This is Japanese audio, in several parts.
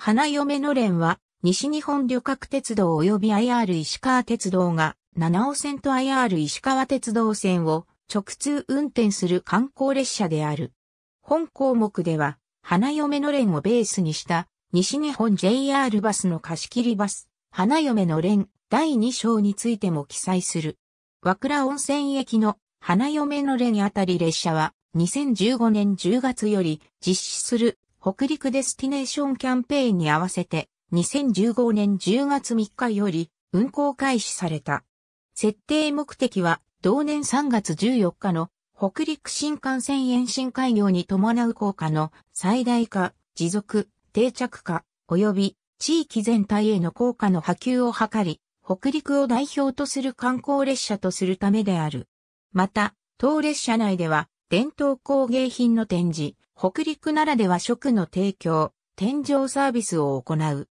花嫁の連は、西日本旅客鉄道及び IR 石川鉄道が、七尾線と IR 石川鉄道線を直通運転する観光列車である。本項目では、花嫁の連をベースにした、西日本 JR バスの貸し切りバス、花嫁の連第2章についても記載する。和倉温泉駅の花嫁の連あたり列車は、2015年10月より実施する北陸デスティネーションキャンペーンに合わせて、2015年10月3日より運行開始された。設定目的は、同年3月14日の北陸新幹線延伸開業に伴う効果の最大化、持続、定着化、及び地域全体への効果の波及を図り、北陸を代表とする観光列車とするためである。また、当列車内では、伝統工芸品の展示、北陸ならでは食の提供、天井サービスを行う。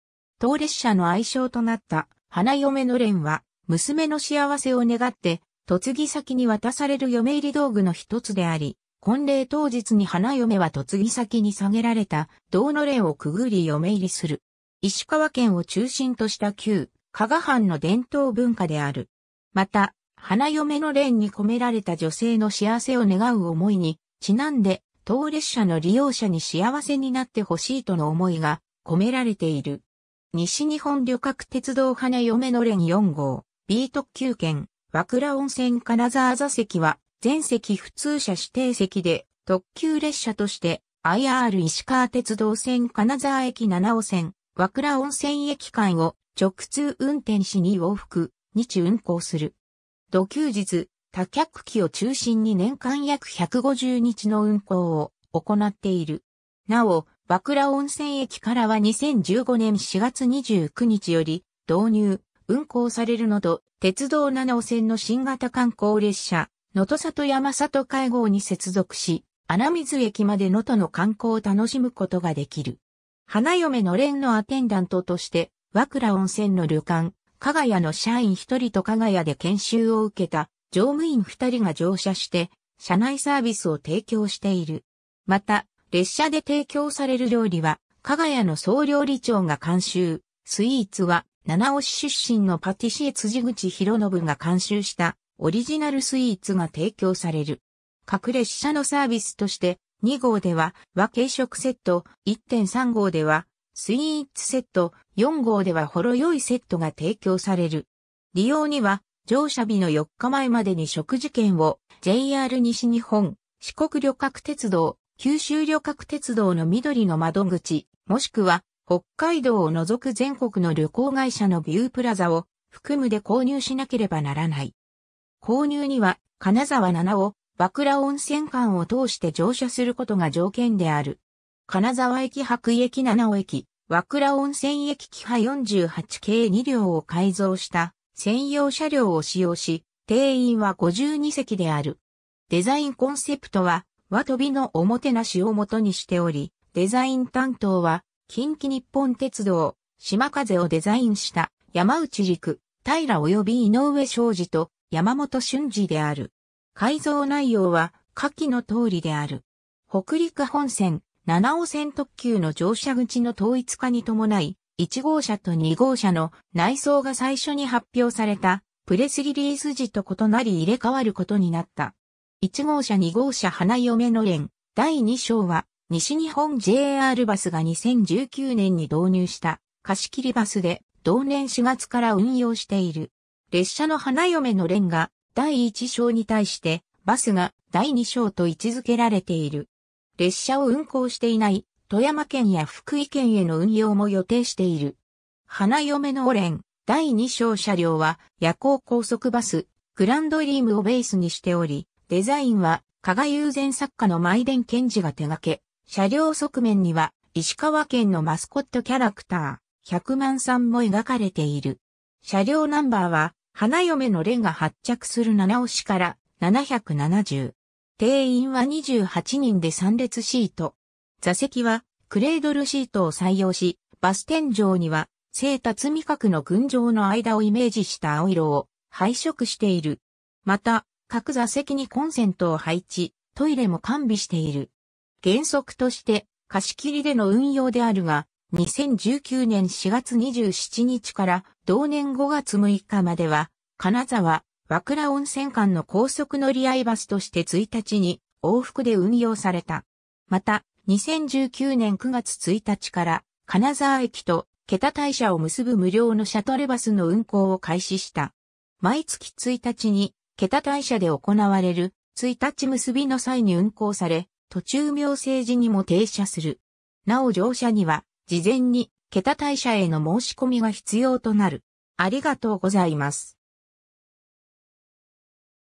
当列車の愛称となった花嫁のれんは、娘の幸せを願って、嫁ぎ先に渡される嫁入り道具の一つであり、婚礼当日に花嫁は嫁ぎ先に下げられた銅のれをくぐり嫁入りする。石川県を中心とした旧、加賀藩の伝統文化である。また、花嫁の連に込められた女性の幸せを願う思いに、ちなんで、当列車の利用者に幸せになってほしいとの思いが込められている。西日本旅客鉄道花嫁の連4号、B 特急券、和倉温泉金沢座席は、全席普通車指定席で、特急列車として、IR 石川鉄道線金沢駅七尾線、和倉温泉駅間を直通運転しに往復、日運行する。土休日、多客機を中心に年間約150日の運行を行っている。なお、和倉温泉駅からは2015年4月29日より導入、運行されるのと、鉄道7号線の新型観光列車、能登里山里会合に接続し、穴水駅まで能登の観光を楽しむことができる。花嫁のんのアテンダントとして、和倉温泉の旅館、加賀屋の社員一人と加賀屋で研修を受けた乗務員二人が乗車して、車内サービスを提供している。また、列車で提供される料理は、加賀屋の総料理長が監修、スイーツは、七尾市出身のパティシエ辻口博信が監修したオリジナルスイーツが提供される。各列車のサービスとして、2号では和軽食セット、1.3号ではスイーツセット4号ではほろ良いセットが提供される。利用には乗車日の4日前までに食事券を JR 西日本、四国旅客鉄道、九州旅客鉄道の緑の窓口、もしくは北海道を除く全国の旅行会社のビュープラザを含むで購入しなければならない。購入には金沢七尾、和倉温泉間を通して乗車することが条件である。金沢駅白駅七尾駅、和倉温泉駅キハ48系2両を改造した専用車両を使用し、定員は52席である。デザインコンセプトは、和飛びのおもてなしをもとにしており、デザイン担当は、近畿日本鉄道、島風をデザインした山内陸、平及び井上昌司と山本俊二である。改造内容は下記の通りである。北陸本線、七尾線特急の乗車口の統一化に伴い、1号車と2号車の内装が最初に発表されたプレスリリース時と異なり入れ替わることになった。1号車2号車花嫁の連第2章は西日本 JR バスが2019年に導入した貸し切りバスで同年4月から運用している。列車の花嫁の連が第1章に対してバスが第2章と位置づけられている。列車を運行していない富山県や福井県への運用も予定している。花嫁のオレン第2章車両は夜行高速バスグランドリームをベースにしており、デザインは加賀友禅作家のン・ケンジが手掛け、車両側面には石川県のマスコットキャラクター、百万さんも描かれている。車両ナンバーは花嫁のレンが発着する七尾市から770。定員は28人で3列シート。座席はクレードルシートを採用し、バス天井には聖達味覚の群青の間をイメージした青色を配色している。また、各座席にコンセントを配置、トイレも完備している。原則として貸し切りでの運用であるが、2019年4月27日から同年5月6日までは、金沢、和倉温泉間の高速乗り合いバスとして1日に往復で運用された。また、2019年9月1日から金沢駅と桁大社を結ぶ無料のシャトルバスの運行を開始した。毎月1日に桁大社で行われる1日結びの際に運行され、途中明星時にも停車する。なお乗車には事前に桁大社への申し込みが必要となる。ありがとうございます。